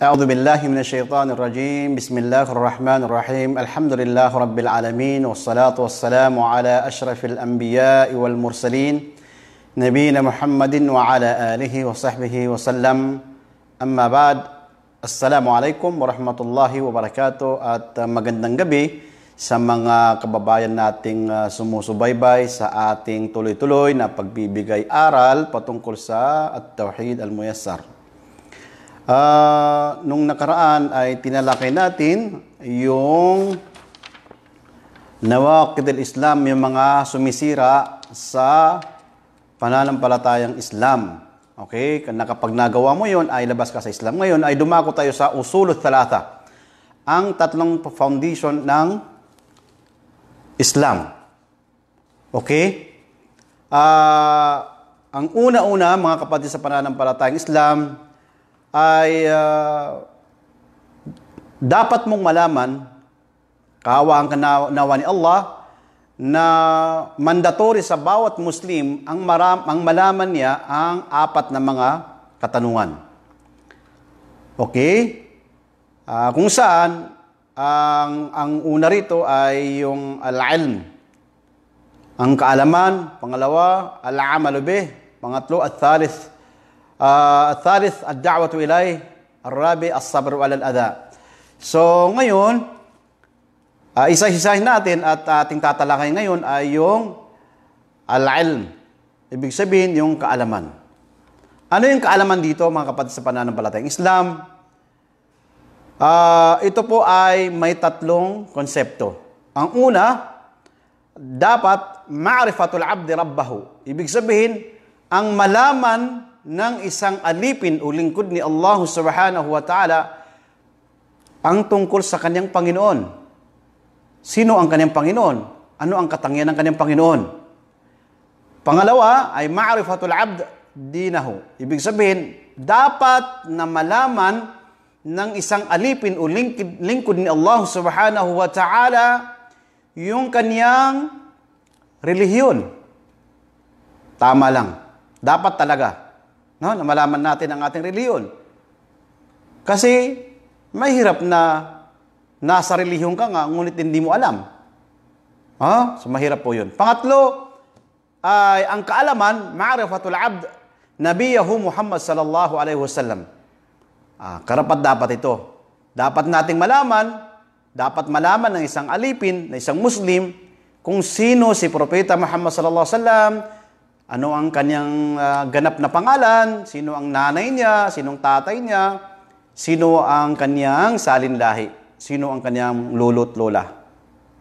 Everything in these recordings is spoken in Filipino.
أعوذ بالله من الشيطان الرجيم بسم الله الرحمن الرحيم الحمد لله رب العالمين والصلاة والسلام على أشرف الأنبياء والمرسلين نبينا محمد وعلى آله وصحبه وسلم أما بعد السلام عليكم ورحمة الله وبركاته at magandang gabi sa mga kababayan nating sumusubaybay sa ating tuloy-tuloy na pagbibigay aral patungkol sa at tawhid al-muyassar. Uh, nung nakaraan ay tinalakay natin yung nawakid islam yung mga sumisira sa pananampalatayang Islam. Okay? Kapag nagawa mo yon ay labas ka sa Islam. Ngayon ay dumako tayo sa usulot talata. Ang tatlong foundation ng Islam. Okay? Uh, ang una-una, mga kapatid sa pananampalatayang Islam, ay uh, dapat mong malaman, kaawaan ka nawa ni Allah, na mandatory sa bawat Muslim ang, maram, ang malaman niya ang apat na mga katanungan. Okay? Uh, kung saan, ang, ang una rito ay yung al-ilm. Ang kaalaman, pangalawa, al-amalu bih, pangatlo, at thalith, Uh, thalith, ad-da'watu ilay. Arabi, as-sabru alal adha. So, ngayon, uh, isa-isahin natin at ating tatalakay ngayon ay yung al-ilm. Ibig sabihin, yung kaalaman. Ano yung kaalaman dito, mga kapatid sa pananampalatayang Islam? Uh, ito po ay may tatlong konsepto. Ang una, dapat ma'rifatul abdi rabbahu. Ibig sabihin, ang malaman ng isang alipin o lingkod ni Allah subhanahu wa ta'ala ang tungkol sa kanyang Panginoon. Sino ang kanyang Panginoon? Ano ang katangian ng kanyang Panginoon? Pangalawa ay ma'rifatul abd dinahu. Ibig sabihin, dapat na malaman ng isang alipin o lingkod, ni Allah subhanahu wa ta'ala yung kanyang relihiyon. Tama lang. Dapat talaga. No? Na malaman natin ang ating reliyon. Kasi mahirap na nasa reliyon ka nga, ngunit hindi mo alam. Ha? So mahirap po yun. Pangatlo, ay ang kaalaman, ma'rifatul abd, nabiyahu Muhammad sallallahu alaihi wasallam. Ah, karapat dapat ito. Dapat nating malaman, dapat malaman ng isang alipin, ng isang Muslim, kung sino si Propeta Muhammad sallallahu alaihi wasallam, ano ang kanyang uh, ganap na pangalan, sino ang nanay niya, sinong tatay niya, sino ang kanyang salinlahi, sino ang kanyang at lola.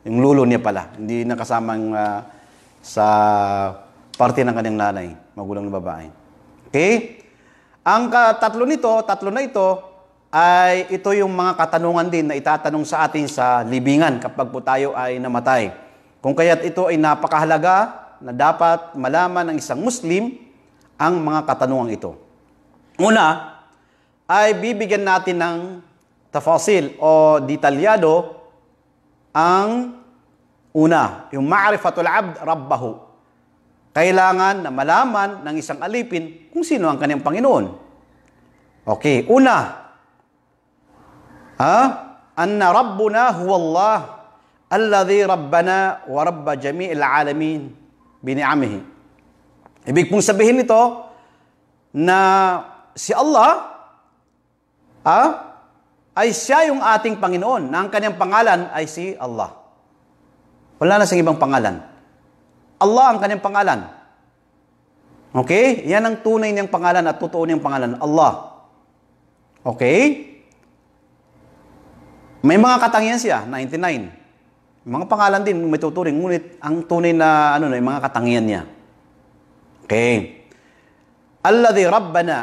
Yung lolo niya pala, hindi nakasama uh, ah, sa parte ng kanyang nanay, magulang ng babae. Okay? Ang tatlo nito, tatlo na ito, ay ito yung mga katanungan din na itatanong sa atin sa libingan kapag po tayo ay namatay. Kung kaya't ito ay napakahalaga na dapat malaman ng isang Muslim ang mga katanungang ito. Una, ay bibigyan natin ng tafasil o detalyado ang una, yung ma'rifatul abd rabbahu. Kailangan na malaman ng isang alipin kung sino ang kanyang Panginoon. Okay, una, ha? Anna rabbuna huwa Allah alladhi rabbana wa rabba jami'il alamin bini'amihi. Ibig pong sabihin nito na si Allah ah, ay siya yung ating Panginoon na ang kanyang pangalan ay si Allah. Wala na siyang ibang pangalan. Allah ang kanyang pangalan. Okay? Yan ang tunay niyang pangalan at totoo niyang pangalan, Allah. Okay? May mga katangian siya, 99. Mga pangalan din, may tuturing. Ngunit, ang tunay na, ano na, yung mga katangian niya. Okay. Alladhi Rabbana.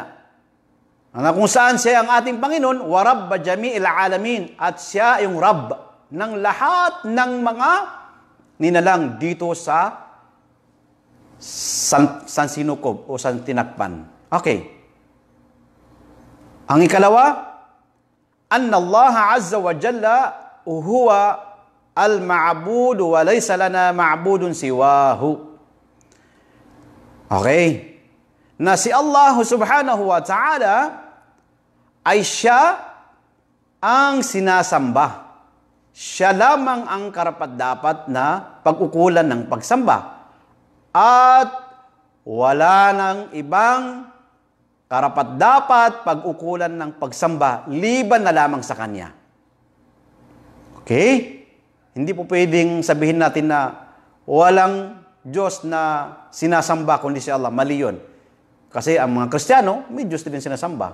Na kung saan siya ang ating Panginoon, wa Rabba jami'il alamin. At siya yung Rabb ng lahat ng mga ninalang dito sa San, San Sinukob o San Tinakpan. Okay. Ang ikalawa, أن الله عز وجل huwa al-ma'budu wa laysa lana ma'budun siwahu. Okay? Na si Allah subhanahu wa ta'ala ay siya ang sinasamba. Siya lamang ang karapat-dapat na pagkukulan ng pagsamba. At wala ng ibang karapat-dapat pagkukulan ng pagsamba, liban na lamang sa Kanya. Okay? Hindi po pwedeng sabihin natin na walang Diyos na sinasamba kundi si Allah. Mali yun. Kasi ang mga Kristiyano, may Diyos din sinasamba.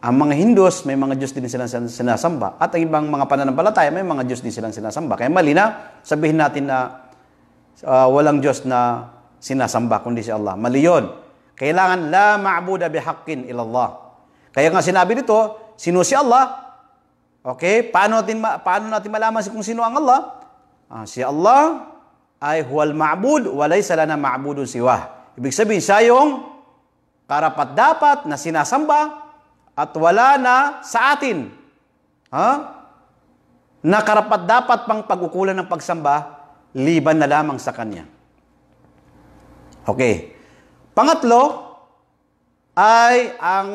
Ang mga Hindus, may mga Diyos din silang sinasamba. At ang ibang mga pananampalataya, may mga Diyos din silang sinasamba. Kaya mali na sabihin natin na uh, walang Diyos na sinasamba kundi si Allah. Mali yun. Kailangan la ma'buda bihaqqin ilallah. Kaya nga sinabi nito, sino si Allah, Okay? Paano natin, paano natin malaman kung sino ang Allah? Ah, si Allah ay huwal ma'bud, walay salana ma'budun siwa. Ibig sabihin, siya yung karapat-dapat na sinasamba at wala na sa atin. Ha? Na karapat-dapat pang pagkukulan ng pagsamba, liban na lamang sa Kanya. Okay. Pangatlo ay ang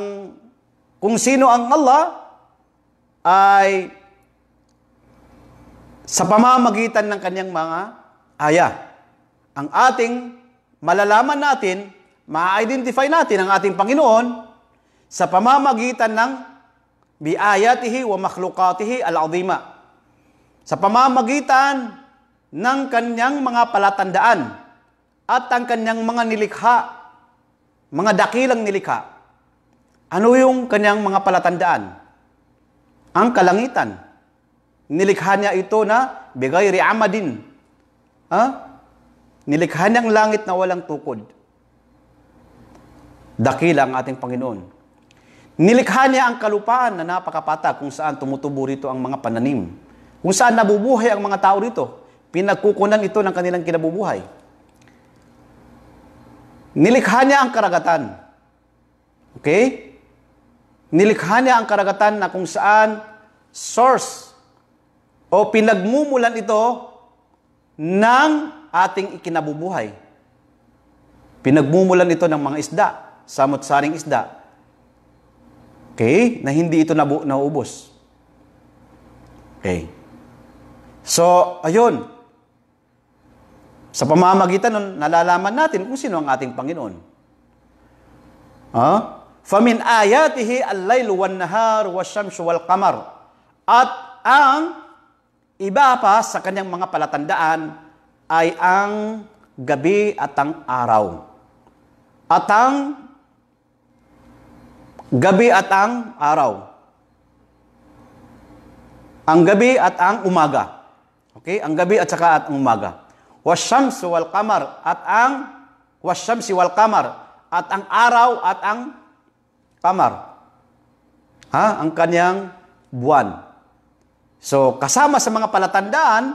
kung sino ang Allah ay sa pamamagitan ng kanyang mga aya. Ang ating malalaman natin, ma-identify natin ang ating Panginoon sa pamamagitan ng biayatihi wa makhlukatihi al-azima. Sa pamamagitan ng kanyang mga palatandaan at ang kanyang mga nilikha, mga dakilang nilikha. Ano yung kanyang mga palatandaan? ang kalangitan. Nilikha niya ito na bigay amadin. Ha? Nilikha niya ang langit na walang tukod. Dakila ang ating Panginoon. Nilikha niya ang kalupaan na napakapata kung saan tumutubo rito ang mga pananim. Kung saan nabubuhay ang mga tao rito. Pinagkukunan ito ng kanilang kinabubuhay. Nilikha niya ang karagatan. Okay? Nilikha niya ang karagatan na kung saan source o pinagmumulan ito ng ating ikinabubuhay. Pinagmumulan ito ng mga isda, samot-saring isda. Okay? Na hindi ito nabu- nauubos. Okay. So, ayun. Sa pamamagitan nun, nalalaman natin kung sino ang ating Panginoon. Huh? Ah? Famin ayatihi al-layl wan-nahar wa wasyamsu wal-qamar. At ang iba pa sa kanyang mga palatandaan ay ang gabi at ang araw. At ang gabi at ang araw. Ang gabi at ang umaga. Okay? Ang gabi at saka at ang umaga. Wasyamsu wal-qamar at ang wasyamsi wal-qamar at ang araw at ang Pamar. Ha? Ang kanyang buwan. So, kasama sa mga palatandaan,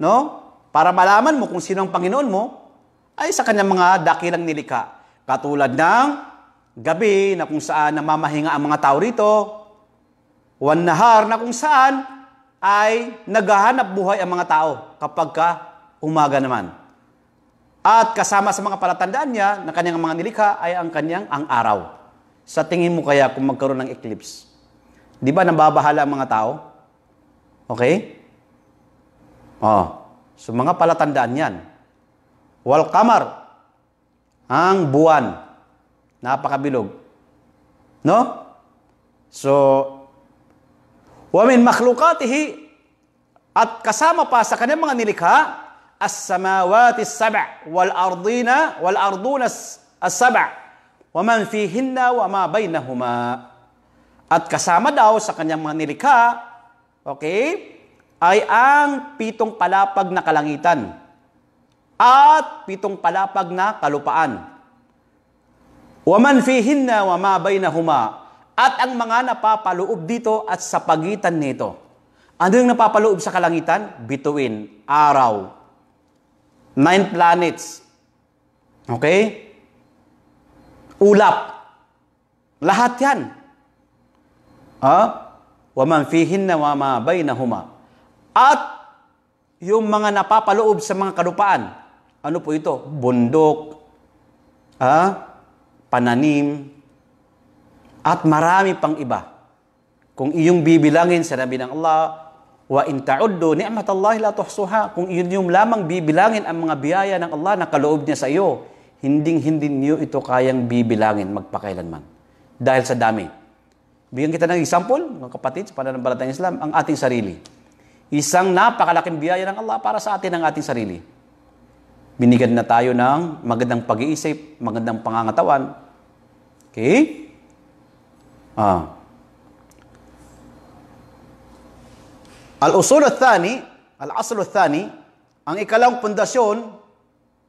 no? Para malaman mo kung sino ang Panginoon mo, ay sa kanyang mga dakilang nilika. Katulad ng gabi na kung saan namamahinga ang mga tao rito, one na kung saan ay naghahanap buhay ang mga tao kapag ka umaga naman. At kasama sa mga palatandaan niya na kanyang mga nilika ay ang kanyang ang araw. Sa tingin mo kaya kung magkaroon ng eclipse? Di ba nababahala ang mga tao? Okay? Oh, so mga palatandaan yan. Wal kamar, ang buwan. Napakabilog. No? So, wamin makhlukatihi at kasama pa sa kanyang mga nilikha, as-samawati as sab' wal ardina wal arduna as-sab' وَمَنْ wa ma bainahuma. At kasama daw sa kanyang mga nilikha, okay, ay ang pitong palapag na kalangitan at pitong palapag na kalupaan. وَمَنْ wa ma bainahuma. At ang mga napapaloob dito at sa pagitan nito. Ano yung napapaloob sa kalangitan? Bituin, araw, nine planets. Okay? ulap. Lahat yan. Ha? Wa man fihinna wa ma bainahuma. At yung mga napapaloob sa mga kalupaan. Ano po ito? Bundok, ha? pananim, at marami pang iba. Kung iyong bibilangin, sinabi ng Allah, wa in ta'uddu ni'matallahi la tuhsuha. Kung iyon yung lamang bibilangin ang mga biyaya ng Allah na kaloob niya sa iyo, hinding-hindi niyo ito kayang bibilangin magpakailanman. Dahil sa dami. Bigyan kita ng example, mga kapatid, sa pananampalatayang Islam, ang ating sarili. Isang napakalaking biyaya ng Allah para sa atin ang ating sarili. Binigyan na tayo ng magandang pag-iisip, magandang pangangatawan. Okay? Ah. Al-usul al-thani, al-asl al-thani, ang ikalawang pundasyon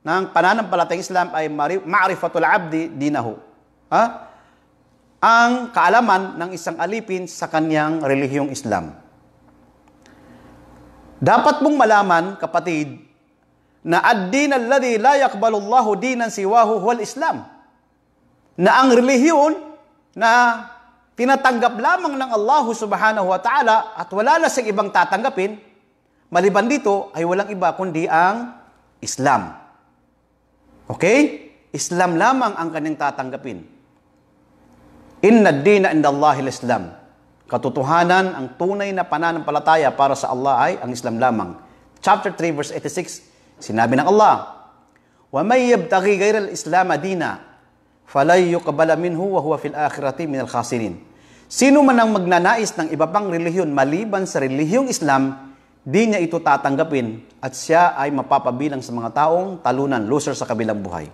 ng pananampalatayang Islam ay ma'rifatul abdi dinahu. Ha? Ang kaalaman ng isang alipin sa kanyang relihiyong Islam. Dapat mong malaman, kapatid, na ad-din alladhi la yakbalu Allahu dinan siwahu huwal Islam. Na ang relihiyon na tinatanggap lamang ng Allah subhanahu wa ta'ala at wala na siyang ibang tatanggapin, maliban dito ay walang iba kundi ang Islam. Okay? Islam lamang ang kanyang tatanggapin. Inna dina indallahi islam Katotohanan, ang tunay na pananampalataya para sa Allah ay ang Islam lamang. Chapter 3 verse 86, sinabi ng Allah, وَمَنْ يَبْتَغِي غَيْرَ الْإِسْلَامَ دِينَا فَلَيْ يُقَبَلَ مِنْهُ وَهُوَ فِي الْآخِرَةِ مِنَ الْخَاسِرِينَ Sino man ang magnanais ng iba pang relihiyon maliban sa relihiyong Islam, di niya ito tatanggapin at siya ay mapapabilang sa mga taong talunan, loser sa kabilang buhay.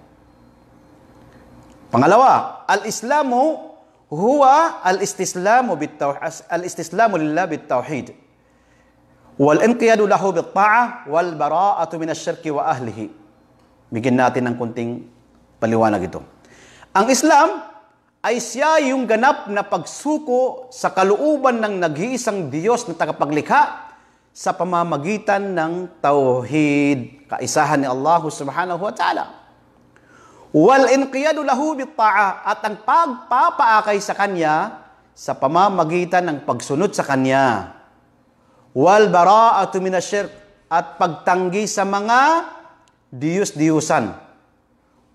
Pangalawa, al-Islamu huwa al-istislamu al-istislamu lillah bit-tauhid wal inqiyadu lahu bit-ta'a wal bara'atu min ash-shirki wa ahlihi. Bigyan natin ng kunting paliwanag ito. Ang Islam ay siya yung ganap na pagsuko sa kalooban ng nag-iisang Diyos na tagapaglikha sa pamamagitan ng tauhid, kaisahan ni Allah subhanahu wa ta'ala. Wal inqiyadu lahu bitta'a at ang pagpapaakay sa kanya sa pamamagitan ng pagsunod sa kanya. Wal bara'atu minasyirk at pagtanggi sa mga diyos-diyusan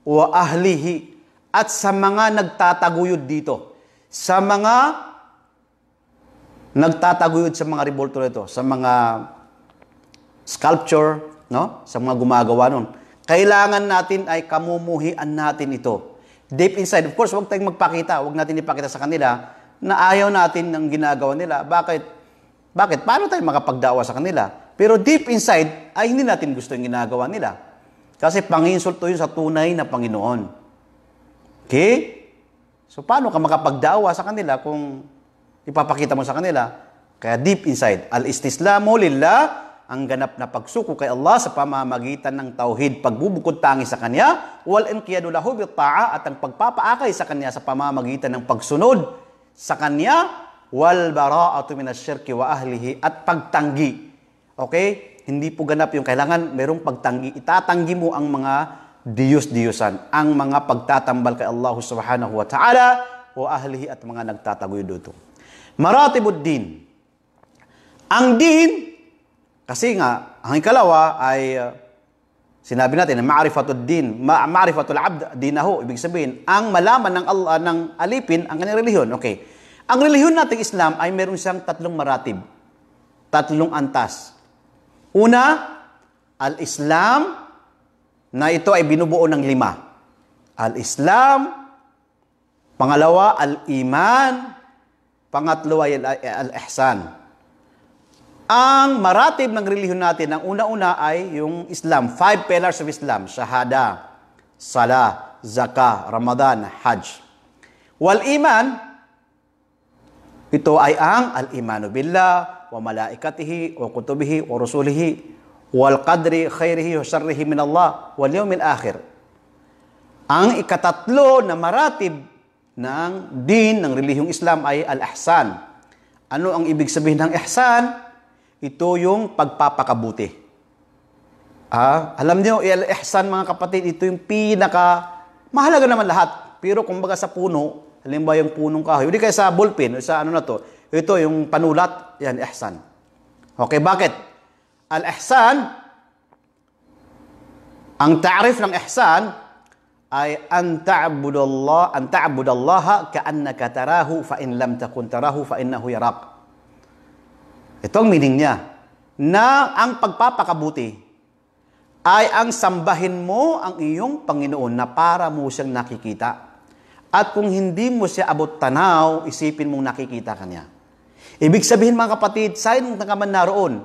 wa ahlihi at sa mga nagtataguyod dito. Sa mga nagtataguyod sa mga revolto nito, sa mga sculpture, no? sa mga gumagawa nun. Kailangan natin ay kamumuhian natin ito. Deep inside, of course, huwag tayong magpakita, huwag natin ipakita sa kanila na ayaw natin ng ginagawa nila. Bakit? Bakit? Paano tayo makapagdawa sa kanila? Pero deep inside, ay hindi natin gusto yung ginagawa nila. Kasi panginsulto yun sa tunay na Panginoon. Okay? So, paano ka makapagdawa sa kanila kung Ipapakita mo sa kanila. Kaya deep inside, al-istislamu lillah, ang ganap na pagsuko kay Allah sa pamamagitan ng tauhid, pagbubukod tangi sa Kanya, wal inqiyadu lahu taa at ang pagpapaakay sa Kanya sa pamamagitan ng pagsunod sa Kanya, wal bara'atu minash shirki wa ahlihi at pagtanggi. Okay? Hindi po ganap yung kailangan, merong pagtanggi. Itatanggi mo ang mga diyos-diyosan, ang mga pagtatambal kay Allah subhanahu wa ta'ala, wa ahlihi at mga nagtataguyod dito. Maratibuddin. Ang din, kasi nga, ang ikalawa ay uh, sinabi natin na ma'rifatud din, ma'rifatul abd dinahu, ibig sabihin, ang malaman ng Allah ng alipin ang kanyang relihiyon. Okay. Ang relihiyon natin Islam ay meron siyang tatlong maratib. Tatlong antas. Una, al-Islam na ito ay binubuo ng lima. Al-Islam, pangalawa, al-iman, Pangatlo ay al-ihsan. Ang maratib ng relihiyon natin, ang una-una ay yung Islam. Five pillars of Islam. Shahada, Salah, Zakah, Ramadan, Hajj. Wal iman, ito ay ang al-imanu billah, wa malaikatihi, wa kutubihi, wa rusulihi, wal qadri khairihi wa sharrihi min Allah, wal yawmil akhir. Ang ikatatlo na maratib ng din ng relihiyong Islam ay al-ihsan. Ano ang ibig sabihin ng ihsan? Ito yung pagpapakabuti. Ah, alam niyo, al-ihsan mga kapatid, ito yung pinaka mahalaga naman lahat. Pero kumbaga sa puno, halimbawa yung punong kahoy, hindi kaya sa ballpen o sa ano na to, ito yung panulat, yan ihsan. Okay, bakit? Al-ihsan ang ta'rif ng ihsan ay an ta'budallah an ta'budallaha ka'annaka tarahu fa in lam takun tarahu fa innahu yarak. Ito ang meaning niya na ang pagpapakabuti ay ang sambahin mo ang iyong Panginoon na para mo siyang nakikita. At kung hindi mo siya abot tanaw, isipin mong nakikita kanya. Ibig sabihin mga kapatid, sa ka man naroon,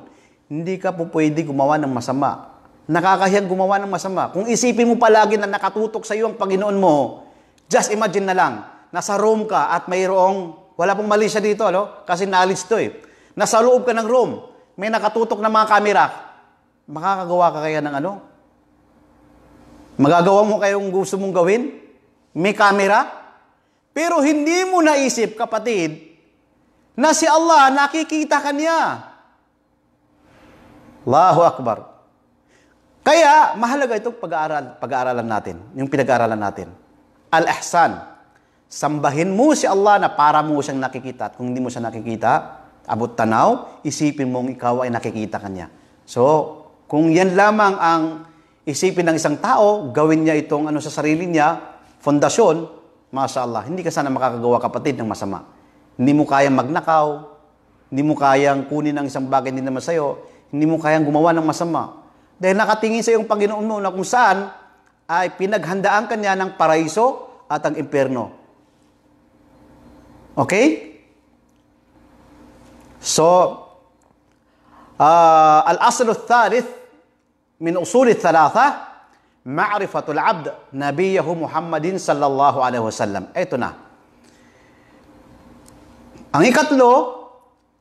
hindi ka po pwede gumawa ng masama nakakahiyang gumawa ng masama. Kung isipin mo palagi na nakatutok sa iyo ang Panginoon mo, just imagine na lang, nasa Rome ka at mayroong, wala pong mali siya dito, no? kasi knowledge to eh. Nasa loob ka ng Rome, may nakatutok na mga kamera, makakagawa ka kaya ng ano? Magagawa mo kayong gusto mong gawin? May kamera? Pero hindi mo naisip, kapatid, na si Allah nakikita ka niya. Allahu Akbar. Kaya, mahalaga itong pag-aaral, pag-aaralan natin, yung pinag-aaralan natin. Al-ihsan. Sambahin mo si Allah na para mo siyang nakikita. At kung hindi mo siya nakikita, abot tanaw, isipin mong ikaw ay nakikita kanya. So, kung yan lamang ang isipin ng isang tao, gawin niya itong ano sa sarili niya, fondasyon, Masya Allah, hindi ka sana makakagawa kapatid ng masama. Hindi mo kayang magnakaw, hindi mo kayang kunin ang isang bagay hindi naman sa'yo, hindi mo kayang gumawa ng masama. Dahil nakatingin sa iyong Panginoon mo na kung saan ay pinaghandaan kanya ng paraiso at ang impyerno. Okay? So, uh, ah, al-asl al-thalith min usul al-thalatha ma'rifatul abd nabiyahu Muhammadin sallallahu alaihi wasallam. Ito na. Ang ikatlo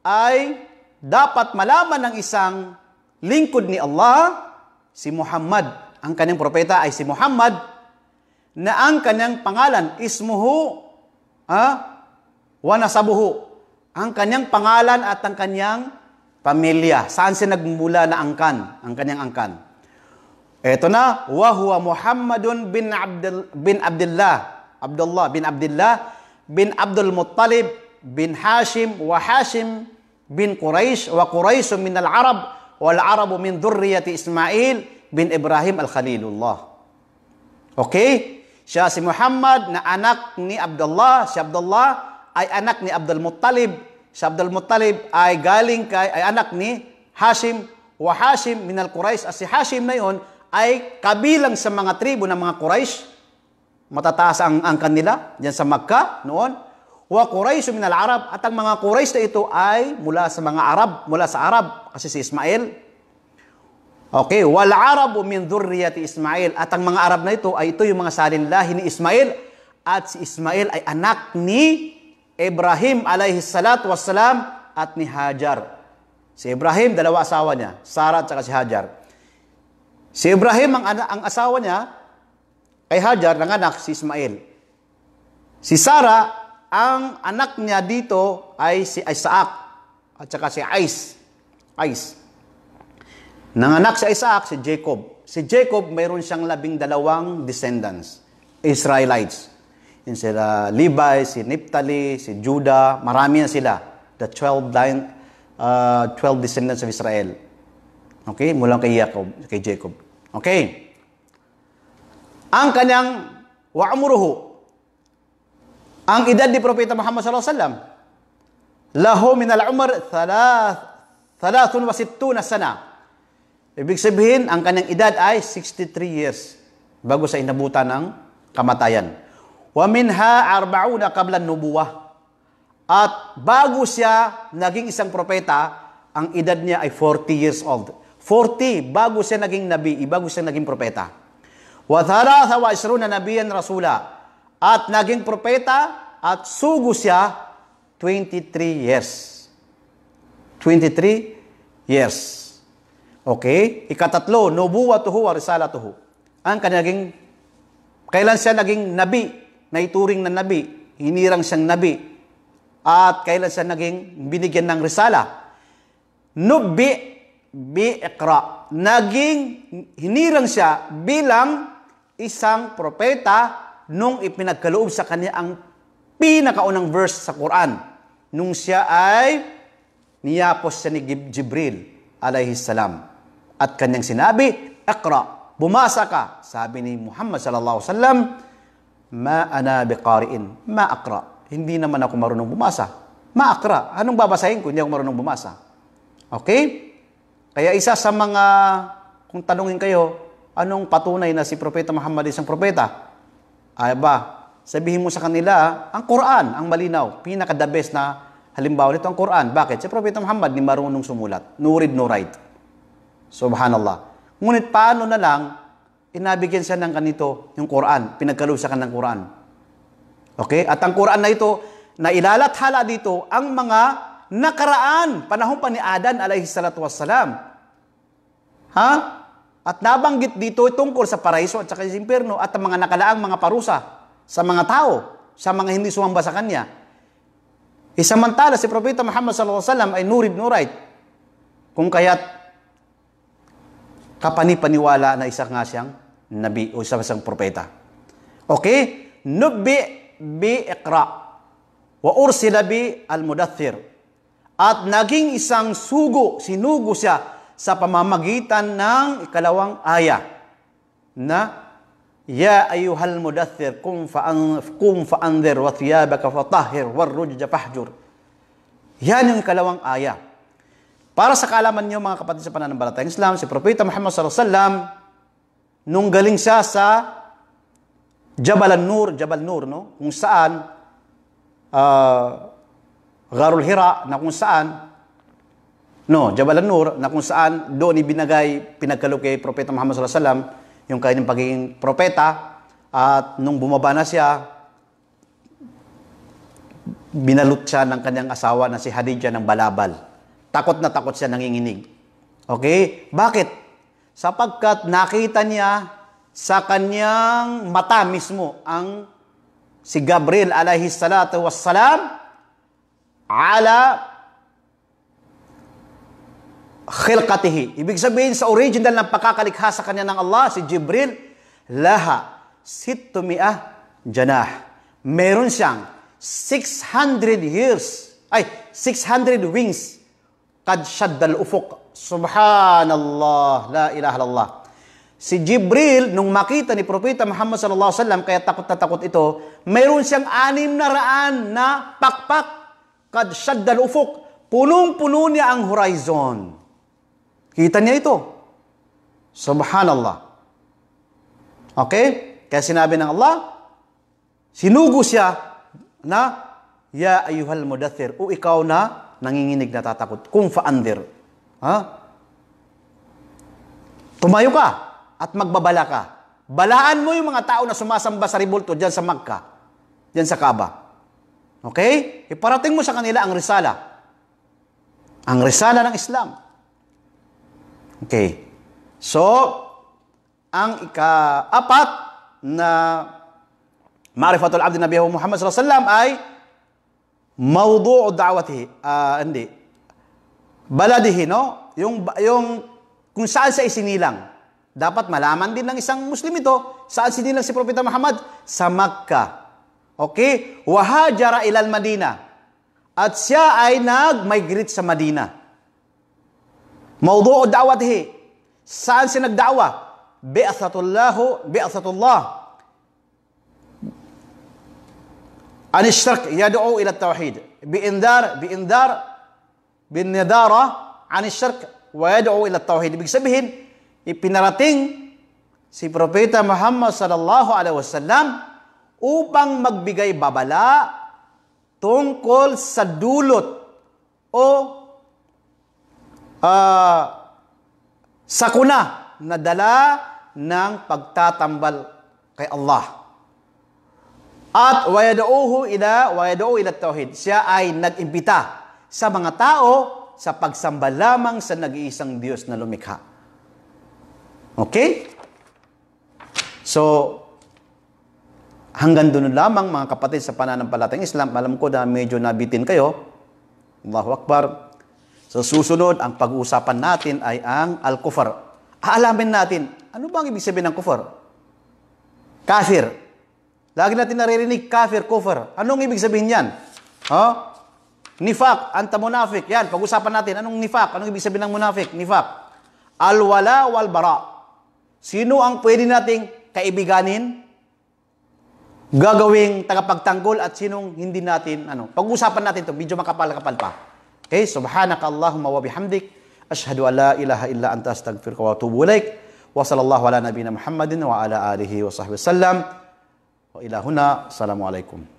ay dapat malaman ng isang lingkod ni Allah, si Muhammad. Ang kanyang propeta ay si Muhammad, na ang kanyang pangalan, ismuhu, ah, wanasabuhu. Ang kanyang pangalan at ang kanyang pamilya. Saan siya nagmula na angkan? Ang kanyang angkan. Ito na, wa huwa Muhammadun bin, Abdul, bin Abdullah, Abdullah bin Abdullah, bin Abdul Muttalib, bin Hashim, wa Hashim, bin Quraysh wa Quraysh min al-Arab, wal arabu min dhurriyati Ismail bin Ibrahim al-Khalilullah. Okay? Siya si Muhammad na anak ni Abdullah. Si Abdullah ay anak ni Abdul Muttalib. Si Abdul Muttalib ay galing kay, ay anak ni Hashim. Wa Hashim min al quraysh At si Hashim na yon ay kabilang sa mga tribu ng mga Quraysh. Matataas ang, ang kanila diyan sa Makkah noon. Wa Quraysh min al-Arab at ang mga Quraysh na ito ay mula sa mga Arab, mula sa Arab kasi si Ismail. Okay, wal Arabu min dhurriyyati Ismail at ang mga Arab na ito ay ito yung mga salinlahi ni Ismail at si Ismail ay anak ni Ibrahim alayhi salatu wassalam at ni Hajar. Si Ibrahim, dalawa asawa niya, Sarah at si Hajar. Si Ibrahim, ang, ang asawa niya, kay Hajar, nang anak, si Ismail. Si Sarah, ang anak niya dito ay si Isaac at saka si Ice. Ice. anak si Isaac, si Jacob. Si Jacob, mayroon siyang labing dalawang descendants, Israelites. Yung sila Levi, si Naphtali, si Judah, marami na sila. The 12, line, uh, 12 descendants of Israel. Okay? Mula kay Jacob. Kay Jacob. Okay. Ang kanyang wa'amuruhu, ang edad ni Propeta Muhammad sallallahu alaihi wasallam lahu min al-umr thalath 63 sana. Ibig sabihin, ang kanyang edad ay 63 years bago sa inabutan ng kamatayan. Wa minha arba'una qabla nubuwah. At bago siya naging isang propeta, ang edad niya ay 40 years old. 40 bago siya naging nabi, bago siya naging propeta. Wa thalatha wa isruna nabiyan rasula. At naging propeta at sugo siya 23 years. 23 years. Okay? Ikatatlo, nubuwatuhu wa risalatuhu. Ang kanya naging, kailan siya naging nabi, na ituring na nabi, hinirang siyang nabi, at kailan siya naging binigyan ng risala. Nubi bi'ikra. Naging hinirang siya bilang isang propeta nung ipinagkaloob sa kanya ang pinakaunang verse sa Quran. Nung siya ay niyapos siya ni Jibril alayhi salam. At kanyang sinabi, Iqra, bumasa ka. Sabi ni Muhammad sallallahu alaihi wasallam, Ma ana biqari'in, ma akra. Hindi naman ako marunong bumasa. Ma akra. Anong babasahin ko? Hindi ako marunong bumasa. Okay? Kaya isa sa mga, kung tanungin kayo, anong patunay na si Propeta Muhammad isang propeta? Ay ba, sabihin mo sa kanila, ang Quran ang malinaw, pinaka the best na halimbawa nito ang Quran. Bakit? Si Propeta Muhammad ni marunong sumulat. No read, no write. Subhanallah. Ngunit paano na lang inabigyan siya ng kanito yung Quran, pinagkaloob pinagkalusakan ng Quran. Okay? At ang Quran na ito, na ilalathala dito ang mga nakaraan, panahon pa ni Adan alayhi salatu wassalam. Ha? At nabanggit dito tungkol sa paraiso at sa impyerno at ang mga nakalaang mga parusa sa mga tao, sa mga hindi sumamba sa Kanya. Isamantala si Propeta Muhammad sallallahu alaihi wasallam ay nurid nurait. Kung kaya't kapani-paniwala na isa nga siyang nabi o isa siyang propeta. Okay? Nubbi bi ikra wa ursila bi al-mudathir. At naging isang sugo, sinugo siya sa pamamagitan ng ikalawang aya na Ya ayuhal mudaththir kum fa'an kum fa'anzir wa thiyabaka fatahhir warrujja fahjur. Yan yung ikalawang aya. Para sa kaalaman niyo mga kapatid sa pananampalatayang Islam, si Propeta Muhammad sallallahu alaihi wasallam nung galing siya sa Jabal Nur, Jabal Nur, no? Kung saan uh, Gharul Hira na kung saan No, Jabal An-Nur na kung saan doon ibinagay pinagkalog kay Propeta Muhammad sallallahu alaihi wasallam yung kanyang pagiging propeta at nung bumaba na siya binalot siya ng kanyang asawa na si Hadija ng Balabal. Takot na takot siya nanginginig. Okay? Bakit? Sapagkat nakita niya sa kanyang mata mismo ang si Gabriel alayhi salatu wassalam ala khilqatihi. Ibig sabihin sa original ng pagkakalikha sa kanya ng Allah, si Jibril, laha situmiah janah. Meron siyang 600 years, ay 600 wings. Kad shaddal ufuk. Subhanallah, la ilaha lallah. Si Jibril, nung makita ni Propeta Muhammad sallallahu alaihi wasallam, kaya takot na takot ito, meron siyang anim na raan na pakpak. Kad shaddal ufuk. Punong-puno niya ang horizon. Kita niya ito. Subhanallah. Okay? Kaya sinabi ng Allah, sinugo siya na, Ya ayuhal mudathir, o ikaw na nanginginig natatakot, kung faandir. Ha? Tumayo ka at magbabala ka. Balaan mo yung mga tao na sumasamba sa ribulto dyan sa Magka, dyan sa Kaaba. Okay? Iparating mo sa kanila ang risala. Ang risala ng Islam. Okay. So, ang ika-apat na Ma'rifatul Abdi Nabi Muhammad sallallahu alaihi wasallam ay mawdu'u da'watihi. Uh, hindi. Baladihi, no? Yung, yung kung saan siya isinilang. Dapat malaman din ng isang Muslim ito. Saan sinilang si Propeta Muhammad? Sa Makkah. Okay? Wahajara ilal Madina. At siya ay nag-migrate sa Madina. موضوع دعوته saan sinagdawa bi'athatullahu bi'athatullah عن الشرك يدعو إلى التوحيد بإنذار بإنذار بالنذارة عن الشرك ويدعو إلى التوحيد ibig sabihin ipinarating si Propeta Muhammad sallallahu alaihi wasallam upang magbigay babala tungkol sa dulot o uh, sakuna na dala ng pagtatambal kay Allah. At wayadouhu ila wayadou ila tauhid. Siya ay nag-imbita sa mga tao sa pagsamba lamang sa nag-iisang Diyos na lumikha. Okay? So, hanggang doon lamang mga kapatid sa pananampalatang Islam, alam ko na medyo nabitin kayo. Allahu Akbar. Sa susunod, ang pag-uusapan natin ay ang al-kufar. Aalamin natin, ano bang ibig sabihin ng kufar? Kafir. Lagi natin naririnig, kafir, kufar. Anong ibig sabihin yan? Huh? Nifak, antamunafik. Yan, pag-usapan natin. Anong nifak? Anong ibig sabihin ng munafik? Nifak. Alwala wal bara. Sino ang pwede nating kaibiganin? Gagawing tagapagtanggol at sinong hindi natin, ano, pag-usapan natin to medyo makapal-kapal pa. Okay, subhanaka Allahumma wa bihamdik. Ashadu an la ilaha illa anta astagfirka wa atubu ilaik. Wa sallallahu ala nabina Muhammadin wa ala alihi wa sahbihi sallam. Wa ilahuna, huna. Assalamualaikum.